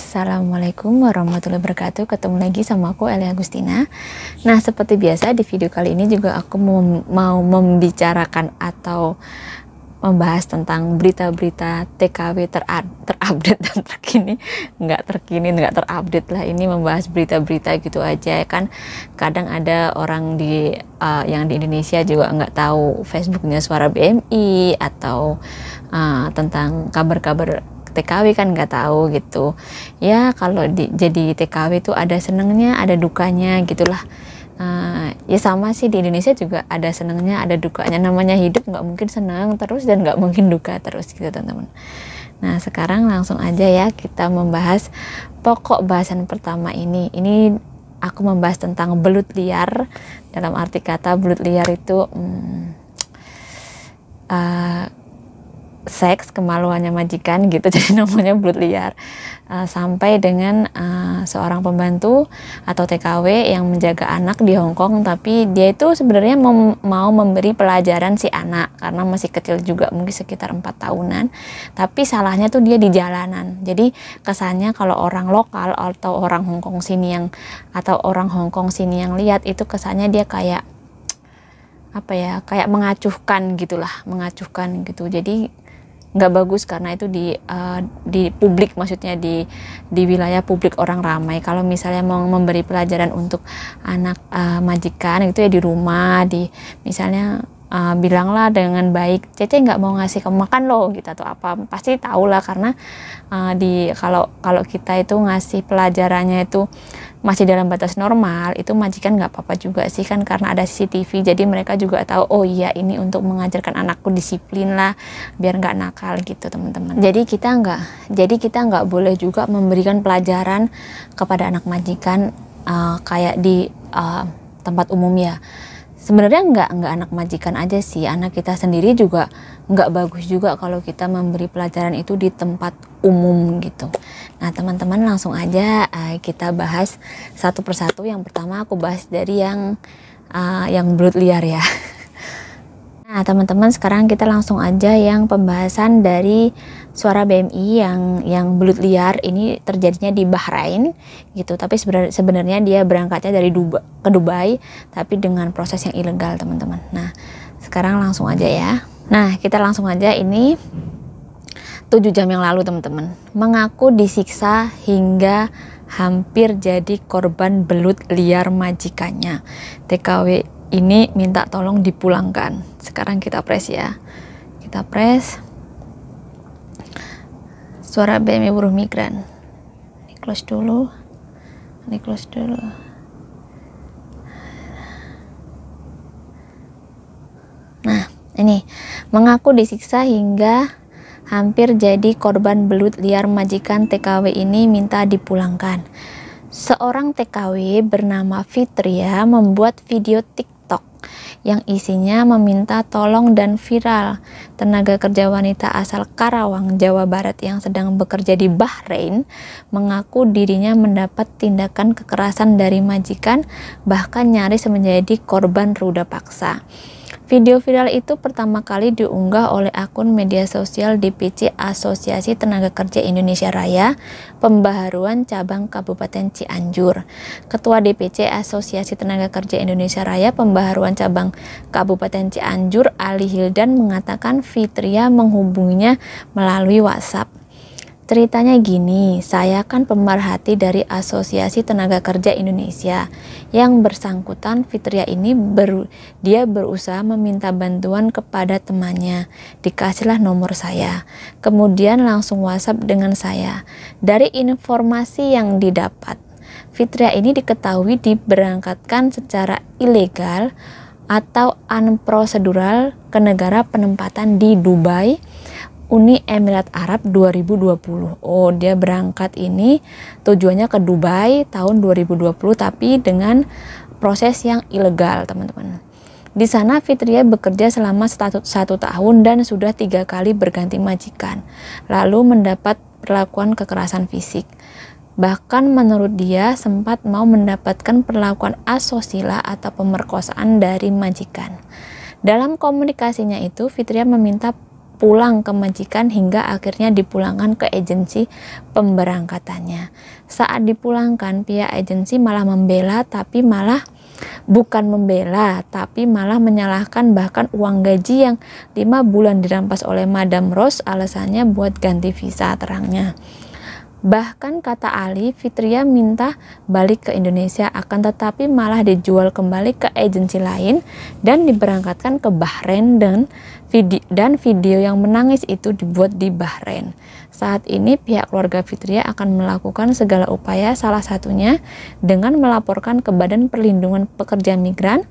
Assalamualaikum warahmatullahi wabarakatuh Ketemu lagi sama aku Elia Agustina Nah seperti biasa di video kali ini juga aku mem mau membicarakan atau membahas tentang berita-berita TKW ter terupdate dan terkini nggak terkini nggak terupdate lah ini membahas berita-berita gitu aja ya kan kadang ada orang di uh, yang di Indonesia juga nggak tahu Facebooknya suara BMI atau uh, tentang kabar-kabar TKW kan nggak tahu gitu ya kalau di, jadi TKW itu ada senengnya ada dukanya gitulah uh, ya sama sih di Indonesia juga ada senengnya ada dukanya namanya hidup nggak mungkin senang terus dan nggak mungkin duka terus gitu teman-teman nah sekarang langsung aja ya kita membahas pokok bahasan pertama ini ini aku membahas tentang belut liar dalam arti kata belut liar itu hmm, uh, seks kemaluannya majikan gitu jadi namanya belut liar uh, sampai dengan uh, seorang pembantu atau TKW yang menjaga anak di Hong Kong tapi dia itu sebenarnya mem mau memberi pelajaran si anak karena masih kecil juga mungkin sekitar empat tahunan tapi salahnya tuh dia di jalanan jadi kesannya kalau orang lokal atau orang Hong Kong sini yang atau orang Hong Kong sini yang lihat itu kesannya dia kayak apa ya kayak mengacuhkan gitulah mengacuhkan gitu jadi nggak bagus karena itu di uh, di publik maksudnya di di wilayah publik orang ramai kalau misalnya mau memberi pelajaran untuk anak uh, majikan itu ya di rumah di misalnya uh, bilanglah dengan baik Cece nggak mau ngasih kamu makan loh gitu atau apa pasti tahu lah karena uh, di kalau kalau kita itu ngasih pelajarannya itu masih dalam batas normal itu majikan nggak apa-apa juga sih kan karena ada CCTV jadi mereka juga tahu oh iya ini untuk mengajarkan anakku disiplin lah biar nggak nakal gitu teman-teman jadi kita nggak jadi kita nggak boleh juga memberikan pelajaran kepada anak majikan uh, kayak di uh, tempat umum ya sebenarnya nggak nggak anak majikan aja sih anak kita sendiri juga nggak bagus juga kalau kita memberi pelajaran itu di tempat umum gitu nah teman-teman langsung aja uh, kita bahas satu persatu yang pertama aku bahas dari yang uh, yang belut liar ya Nah, teman-teman, sekarang kita langsung aja yang pembahasan dari suara BMI yang yang belut liar ini terjadinya di Bahrain gitu. Tapi sebenarnya dia berangkatnya dari Dubai, ke Dubai tapi dengan proses yang ilegal, teman-teman. Nah, sekarang langsung aja ya. Nah, kita langsung aja ini tujuh jam yang lalu, teman-teman. Mengaku disiksa hingga hampir jadi korban belut liar majikannya. TKW ini minta tolong dipulangkan. Sekarang kita press ya. Kita press. Suara BMI buruh migran. Ini close dulu. Ini close dulu. Nah, ini mengaku disiksa hingga hampir jadi korban belut liar majikan TKW ini minta dipulangkan. Seorang TKW bernama Fitria membuat video TikTok yang isinya meminta tolong dan viral tenaga kerja wanita asal Karawang, Jawa Barat yang sedang bekerja di Bahrain mengaku dirinya mendapat tindakan kekerasan dari majikan bahkan nyaris menjadi korban ruda paksa. Video viral itu pertama kali diunggah oleh akun media sosial DPC Asosiasi Tenaga Kerja Indonesia Raya, Pembaharuan Cabang Kabupaten Cianjur. Ketua DPC Asosiasi Tenaga Kerja Indonesia Raya, Pembaharuan Cabang Kabupaten Cianjur, Ali Hildan mengatakan Fitria menghubunginya melalui WhatsApp. Ceritanya gini, saya kan pemerhati dari Asosiasi Tenaga Kerja Indonesia. Yang bersangkutan Fitria ini ber, dia berusaha meminta bantuan kepada temannya. Dikasihlah nomor saya. Kemudian langsung WhatsApp dengan saya. Dari informasi yang didapat, Fitria ini diketahui diberangkatkan secara ilegal atau unprocedural ke negara penempatan di Dubai Uni Emirat Arab 2020. Oh, dia berangkat ini tujuannya ke Dubai tahun 2020 tapi dengan proses yang ilegal, teman-teman. Di sana Fitria bekerja selama satu, satu tahun dan sudah tiga kali berganti majikan, lalu mendapat perlakuan kekerasan fisik. Bahkan menurut dia sempat mau mendapatkan perlakuan asosila atau pemerkosaan dari majikan. Dalam komunikasinya itu, Fitria meminta pulang ke majikan hingga akhirnya dipulangkan ke agensi pemberangkatannya. Saat dipulangkan, pihak agensi malah membela tapi malah bukan membela tapi malah menyalahkan bahkan uang gaji yang lima bulan dirampas oleh Madam Rose alasannya buat ganti visa terangnya. Bahkan kata Ali, Fitria minta balik ke Indonesia akan tetapi malah dijual kembali ke agensi lain dan diberangkatkan ke Bahrain dan video, dan video yang menangis itu dibuat di Bahrain. Saat ini pihak keluarga Fitria akan melakukan segala upaya salah satunya dengan melaporkan ke Badan Perlindungan Pekerja Migran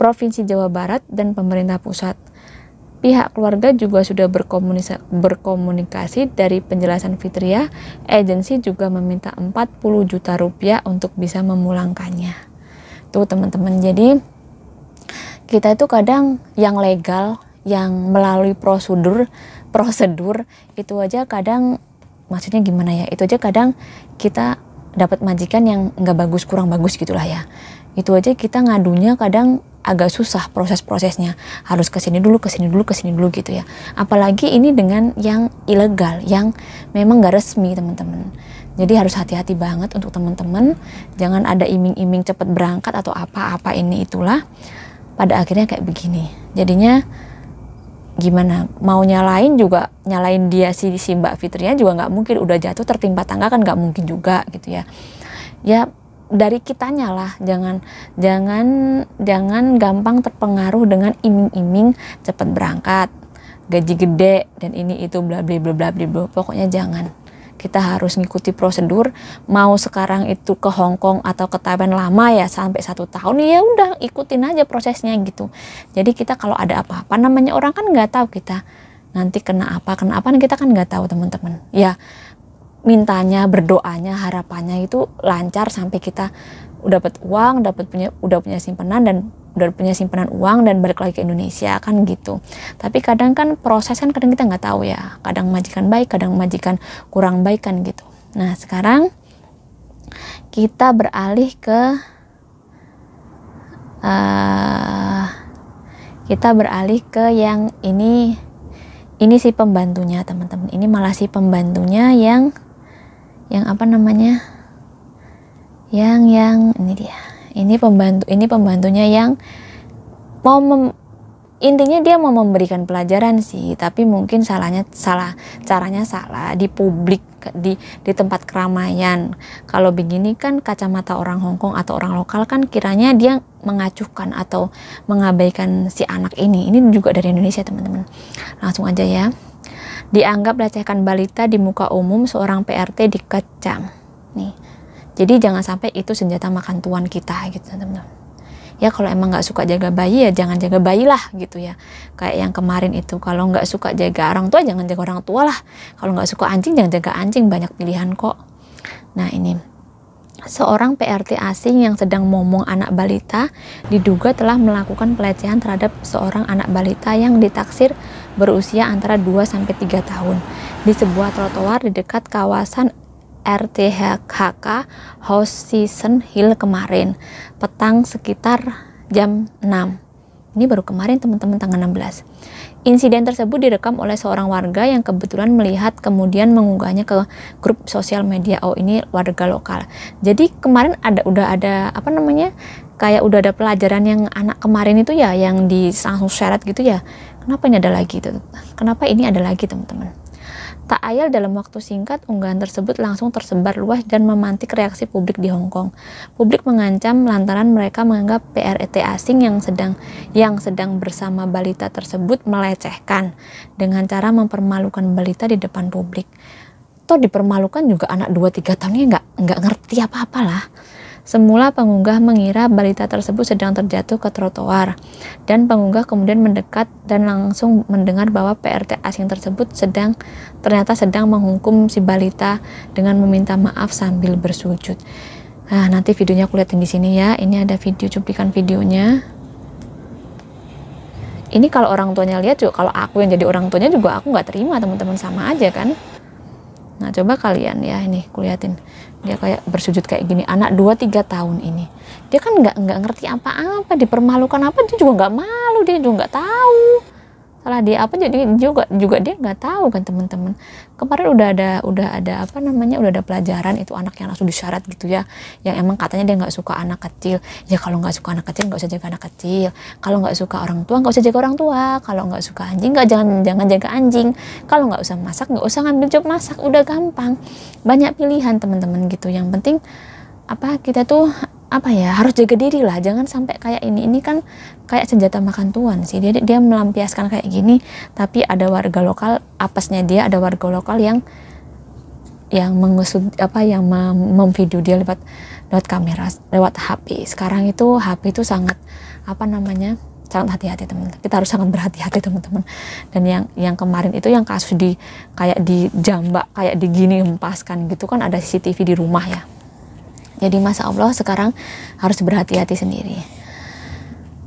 Provinsi Jawa Barat dan pemerintah pusat. Pihak keluarga juga sudah berkomunikasi, dari penjelasan Fitria agensi juga meminta 40 juta rupiah untuk bisa memulangkannya. Tuh teman-teman, jadi kita itu kadang yang legal, yang melalui prosedur, prosedur itu aja kadang maksudnya gimana ya? Itu aja kadang kita dapat majikan yang nggak bagus, kurang bagus gitulah ya. Itu aja kita ngadunya kadang agak susah proses-prosesnya harus kesini dulu kesini dulu kesini dulu gitu ya apalagi ini dengan yang ilegal yang memang gak resmi teman-teman jadi harus hati-hati banget untuk teman-teman jangan ada iming-iming cepet berangkat atau apa-apa ini itulah pada akhirnya kayak begini jadinya gimana mau nyalain juga nyalain dia si si Mbak Fitrinya juga nggak mungkin udah jatuh tertimpa tangga kan nggak mungkin juga gitu ya ya dari kitanya lah jangan jangan jangan gampang terpengaruh dengan iming-iming cepat berangkat gaji gede dan ini itu bla bla bla bla bla pokoknya jangan kita harus ngikuti prosedur mau sekarang itu ke Hong Kong atau ke Taiwan lama ya sampai satu tahun ya udah ikutin aja prosesnya gitu jadi kita kalau ada apa-apa namanya orang kan nggak tahu kita nanti kena apa kena apa kita kan nggak tahu teman-teman ya mintanya, berdoanya, harapannya itu lancar sampai kita udah dapat uang, dapat punya udah punya simpanan dan udah punya simpanan uang dan balik lagi ke Indonesia kan gitu. Tapi kadang kan proses kan kadang kita nggak tahu ya. Kadang majikan baik, kadang majikan kurang baik kan gitu. Nah sekarang kita beralih ke uh, kita beralih ke yang ini ini si pembantunya teman-teman. Ini malah si pembantunya yang yang apa namanya yang yang ini dia ini pembantu ini pembantunya yang mau mem, intinya dia mau memberikan pelajaran sih tapi mungkin salahnya salah caranya salah di publik di di tempat keramaian kalau begini kan kacamata orang Hongkong atau orang lokal kan kiranya dia mengacuhkan atau mengabaikan si anak ini ini juga dari Indonesia teman-teman langsung aja ya dianggap lecehkan balita di muka umum seorang PRT dikecam. Nih. Jadi jangan sampai itu senjata makan tuan kita gitu teman-teman. Ya kalau emang nggak suka jaga bayi ya jangan jaga bayi lah gitu ya. Kayak yang kemarin itu kalau nggak suka jaga orang tua jangan jaga orang tua lah. Kalau nggak suka anjing jangan jaga anjing banyak pilihan kok. Nah ini seorang PRT asing yang sedang momong anak balita diduga telah melakukan pelecehan terhadap seorang anak balita yang ditaksir berusia antara 2 sampai 3 tahun di sebuah trotoar di dekat kawasan RTHK House Season Hill kemarin petang sekitar jam 6 ini baru kemarin teman-teman tanggal 16 insiden tersebut direkam oleh seorang warga yang kebetulan melihat kemudian mengunggahnya ke grup sosial media oh ini warga lokal jadi kemarin ada udah ada apa namanya kayak udah ada pelajaran yang anak kemarin itu ya yang di langsung syarat gitu ya Kenapa ini ada lagi? Kenapa ini ada lagi, teman-teman? Tak ayal dalam waktu singkat, unggahan tersebut langsung tersebar luas dan memantik reaksi publik di Hong Kong. Publik mengancam lantaran mereka menganggap PRT e asing yang sedang yang sedang bersama balita tersebut melecehkan dengan cara mempermalukan balita di depan publik. Toh dipermalukan juga anak 2-3 tahunnya nggak nggak ngerti apa-apalah. Semula pengunggah mengira balita tersebut sedang terjatuh ke trotoar dan pengunggah kemudian mendekat dan langsung mendengar bahwa PRT asing tersebut sedang ternyata sedang menghukum si balita dengan meminta maaf sambil bersujud. Nah, nanti videonya aku liatin di sini ya. Ini ada video cuplikan videonya. Ini kalau orang tuanya lihat juga, kalau aku yang jadi orang tuanya juga aku nggak terima teman-teman sama aja kan. Nah coba kalian ya ini kulihatin dia kayak bersujud kayak gini anak 2-3 tahun ini dia kan nggak nggak ngerti apa-apa dipermalukan apa dia juga nggak malu dia juga nggak tahu salah dia apa jadi juga juga dia nggak tahu kan teman-teman kemarin udah ada udah ada apa namanya udah ada pelajaran itu anak yang langsung disyarat gitu ya yang emang katanya dia nggak suka anak kecil ya kalau nggak suka anak kecil nggak usah jaga anak kecil kalau nggak suka orang tua nggak usah jaga orang tua kalau nggak suka anjing nggak jangan jangan jaga anjing kalau nggak usah masak nggak usah ngambil job masak udah gampang banyak pilihan teman-teman gitu yang penting apa kita tuh apa ya harus jaga diri lah jangan sampai kayak ini ini kan kayak senjata makan tuan sih dia dia melampiaskan kayak gini tapi ada warga lokal apesnya dia ada warga lokal yang yang mengusut apa yang mem memvideo dia lewat lewat kamera lewat HP sekarang itu HP itu sangat apa namanya sangat hati-hati teman teman kita harus sangat berhati-hati teman-teman dan yang yang kemarin itu yang kasus di kayak di jambak kayak di gini empaskan gitu kan ada CCTV di rumah ya jadi masa Allah sekarang harus berhati-hati sendiri.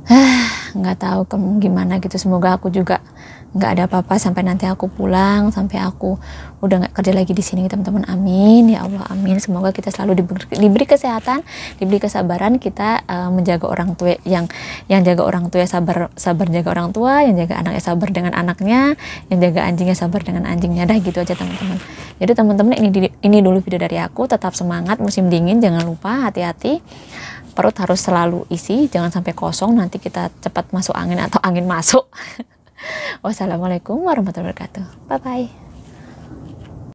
Nah, nggak tahu ke, gimana gitu semoga aku juga nggak ada apa-apa sampai nanti aku pulang sampai aku udah nggak kerja lagi di sini teman-teman amin ya Allah amin semoga kita selalu diberi, diberi kesehatan diberi kesabaran kita uh, menjaga orang tua yang yang jaga orang tua sabar sabar jaga orang tua yang jaga anaknya sabar dengan anaknya yang jaga anjingnya sabar dengan anjingnya dah gitu aja teman-teman jadi teman-teman ini ini dulu video dari aku tetap semangat musim dingin jangan lupa hati-hati perut harus selalu isi, jangan sampai kosong nanti kita cepat masuk angin atau angin masuk. Wassalamualaikum warahmatullahi wabarakatuh. Bye bye.